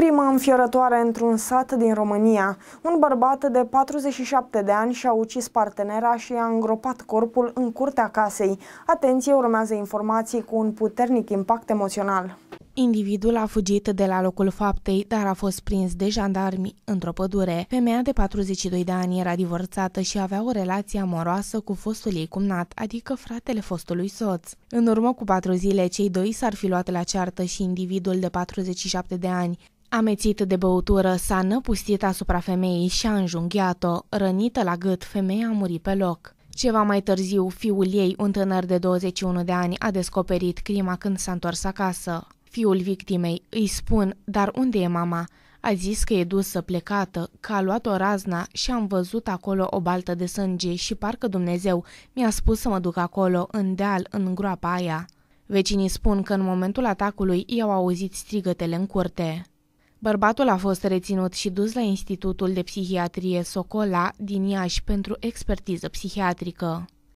Crimă înfiorătoare într-un sat din România. Un bărbat de 47 de ani și-a ucis partenera și i-a îngropat corpul în curtea casei. Atenție, urmează informații cu un puternic impact emoțional. Individul a fugit de la locul faptei, dar a fost prins de jandarmi într-o pădure. Femeia de 42 de ani era divorțată și avea o relație amoroasă cu fostul ei cumnat, adică fratele fostului soț. În urmă cu patru zile, cei doi s-ar fi luat la ceartă și individul de 47 de ani Amețit de băutură, s-a năpustit asupra femeii și a înjunghiat-o. Rănită la gât, femeia a murit pe loc. Ceva mai târziu, fiul ei, un tânăr de 21 de ani, a descoperit crima când s-a întors acasă. Fiul victimei îi spun, dar unde e mama? A zis că e dusă plecată, că a luat o razna și am văzut acolo o baltă de sânge și parcă Dumnezeu mi-a spus să mă duc acolo, în deal, în groapa aia. Vecinii spun că în momentul atacului i-au auzit strigătele în curte. Bărbatul a fost reținut și dus la Institutul de Psihiatrie Socola din Iași pentru expertiză psihiatrică.